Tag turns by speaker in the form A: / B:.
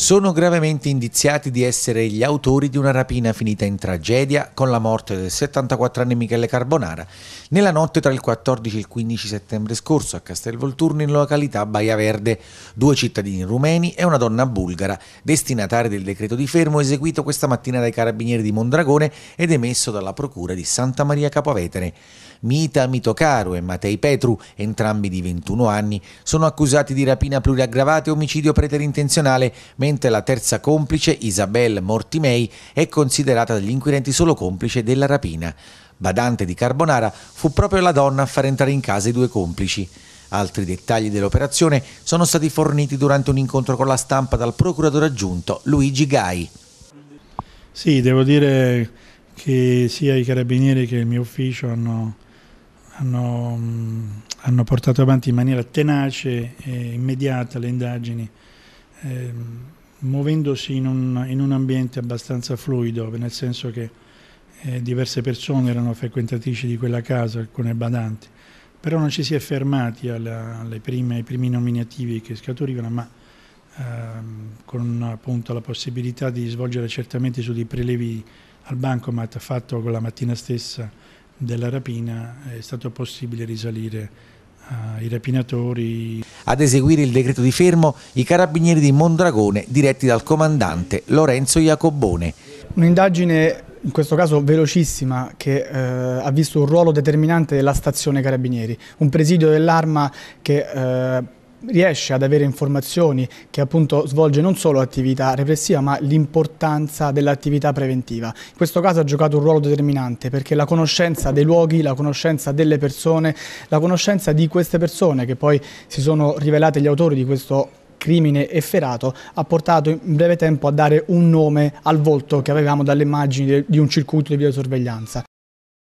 A: sono gravemente indiziati di essere gli autori di una rapina finita in tragedia con la morte del 74enne Michele Carbonara nella notte tra il 14 e il 15 settembre scorso a Castelvolturno in località Baia Verde. Due cittadini rumeni e una donna bulgara, destinatari del decreto di fermo eseguito questa mattina dai carabinieri di Mondragone ed emesso dalla procura di Santa Maria Capovetere. Mita Mitocaru e Matei Petru, entrambi di 21 anni, sono accusati di rapina pluriaggravata e omicidio preterintenzionale, mentre Attualmente la terza complice, Isabelle Mortimei, è considerata dagli inquirenti solo complice della rapina. Badante di Carbonara fu proprio la donna a far entrare in casa i due complici. Altri dettagli dell'operazione sono stati forniti durante un incontro con la stampa dal procuratore aggiunto Luigi Gai. Sì, devo
B: dire che sia i carabinieri che il mio ufficio hanno, hanno, mm, hanno portato avanti in maniera tenace e immediata le indagini eh, muovendosi in un, in un, ambiente abbastanza fluido, nel senso che eh, diverse persone erano frequentatrici di quella casa, alcune badanti, però non ci si è fermati alla, prime, ai primi nominativi che scaturivano, ma ehm, con appunto la possibilità di svolgere accertamenti su dei prelevi al bancomat fatto con la mattina stessa della rapina è stato possibile risalire ai eh, rapinatori. Ad eseguire il decreto di fermo
A: i carabinieri di Mondragone diretti dal comandante Lorenzo Iacobone.
C: Un'indagine in questo caso velocissima che eh, ha visto un ruolo determinante della stazione carabinieri, un presidio dell'arma che eh, riesce ad avere informazioni che appunto svolge non solo attività repressiva ma l'importanza dell'attività preventiva. In questo caso ha giocato un ruolo determinante perché la conoscenza dei luoghi, la conoscenza delle persone, la conoscenza di queste persone che poi si sono rivelate gli autori di questo crimine efferato ha portato in breve tempo a dare un nome al volto che avevamo dalle immagini di un circuito di videosorveglianza.